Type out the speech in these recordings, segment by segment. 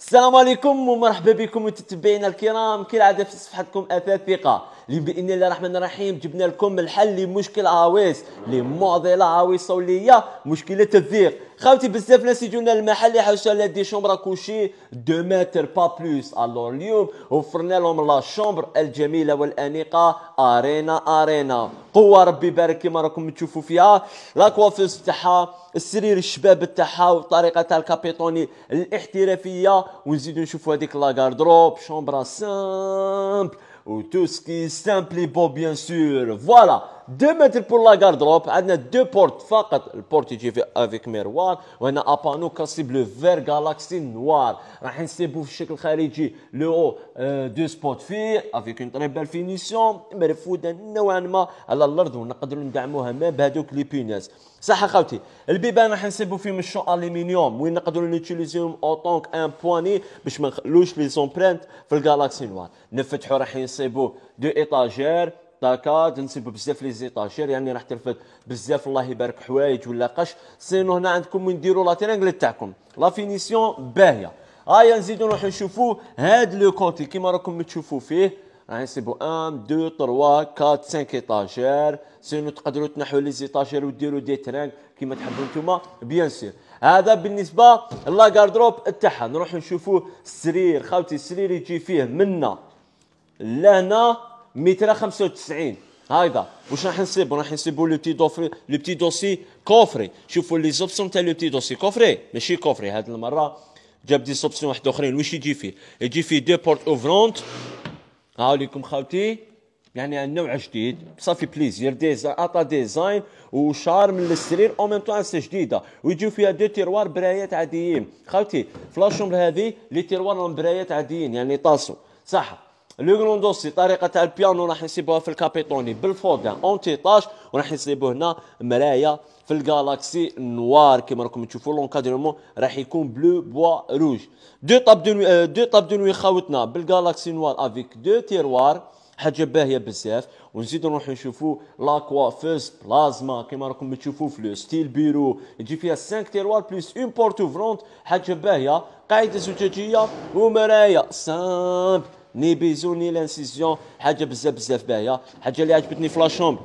السلام عليكم ومرحبا بكم متتبعينا الكرام كالعاده في صفحتكم اثاث ثقه اللي باذن الله الرحمن الرحيم جبنا لكم الحل لمشكل عويص لمعضله عويصه واللي هي مشكله الضيق خاوتي بزاف ناس يجونا المحل يحوسوا على دي شومبر كوشي دو متر با بلوس الور اليوم وفرنا لهم لا شومبر الجميله والانيقه ارينا ارينا قوه ربي يبارك كما راكم تشوفوا فيها لا كوافيس تاعها السرير الشباب تاعها والطريقه تاع الكابيتوني الاحترافيه ونزيدو نشوفوا هذيك لا شومبرا سامبل و tout سامبل بو بيان simple فوالا voilà 2 متر بور لا غاردروب عندنا دو بورت فقط البورت يجي في افيك ميروار وهنا ابانو كاسي بلو فير غالاكسي نوار راح نسيبو في الشكل الخارجي لو او دو سبوت في افيك اون تري بال فينيسيون مرفوده نوعا ما على الارض ونقدروا ندعموها ما بهذوك لي بيناس صح اخوتي البيبان راح نسيبو فيهم الشو الومنيوم وين نقدروا نوتيليزيهم او طونك ان بواني باش ما نخلوش لي زومبرانت في الغالاكسي نوار نفتحوا راح نسيبو دو ايطاجير طاكات نسيبو بزاف لي زيطاشير يعني راح ترفد بزاف الله يبارك حوايج ولا قش سينو هنا عندكم وين ديروا لا ترينغل تاعكم لا فينيسيون باهيه هيا نزيدو نروحو نشوفو هاد لو كوتي كيما راكم تشوفوا فيه راح نسيبو 1 2 3 4 5 ايطاجير سينو تقدروا تنحوا لي زيطاجير وديروا دي ترانك كيما تحبوا نتوما بيان سير هذا بالنسبه لاكاردروب تاعها نروحو نشوفو السرير خاوتي السرير يجي فيه منا لهنا متر 95 هايدا واش راح نصيبو راح نصيبو لو بتي دوفري لو بتي دوسي كوفري شوفوا لي زوبسيون تاع لو بتي دوسي كوفري ماشي كوفري هاد المره جاب دي زوبسيون واحد اخرين واش يجي فيه يجي فيه دي بورت اوفرونت هاو ليكم خاوتي يعني عن نوع جديد صافي بليزير ديزا عطا ديزاين وشارم للسرير او ميم طون جديده ويجيو فيها دو تيروار برايات عاديين خاوتي فلاشوم هذه لي تيروار برايات عاديين يعني طاسو صح لو غروندوسي طريقه تاع البيانو راح نسيبوها في الكابيتوني بالفودان اونتي طاش وراح نسيبو هنا مرايا في الجالاكسي نوار كما راكم تشوفوا لونكادرمون راح يكون بلو بوا روج دو طاب دو دو طاب دو نوي خاوتنا بالجالاكسي نوار افيك دو تيروار حاجه باهيه بزاف ونزيدو نروح نشوفو لاكوا فوز بلازما كيما راكم تشوفو في لو ستيل بيرو يجي فيها 5 تيروار بلس اون بورت اوفرونت حاجه باهيه قاعده زجاجيه ومرايا سامبل ني بيزو ني لانسيزيون حاجه بزاف بزاف باهيه حاجه اللي عجبتني في لاشومبر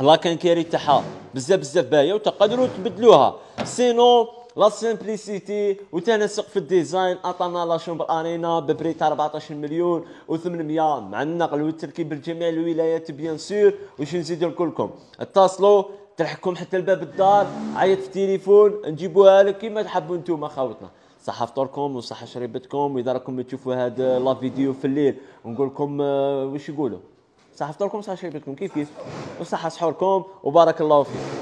لا كان كيري تاعها بزاف بزاف باهيه وتقدروا تبدلوها سينو لا سيمبليسيتي وتناسق في الديزاين عطانا لا شومبر ارينا ببريت 14 مليون و800 مع النقل والتركيب لجميع الولايات بيان سور واش نزيد لكلكم اتصلوا تلحقكم حتى لباب الدار عيط في التليفون نجيبوها لك كيما تحبوا نتوما خاوتنا صحة فطوركم وصحة شريبتكم واذا راكم تشوفوا هاد لا فيديو في الليل ونقول لكم آه، واش يقولوا صحة فطوركم وصحة شريبتكم كيف كيف وصحة سحوركم وبارك الله فيكم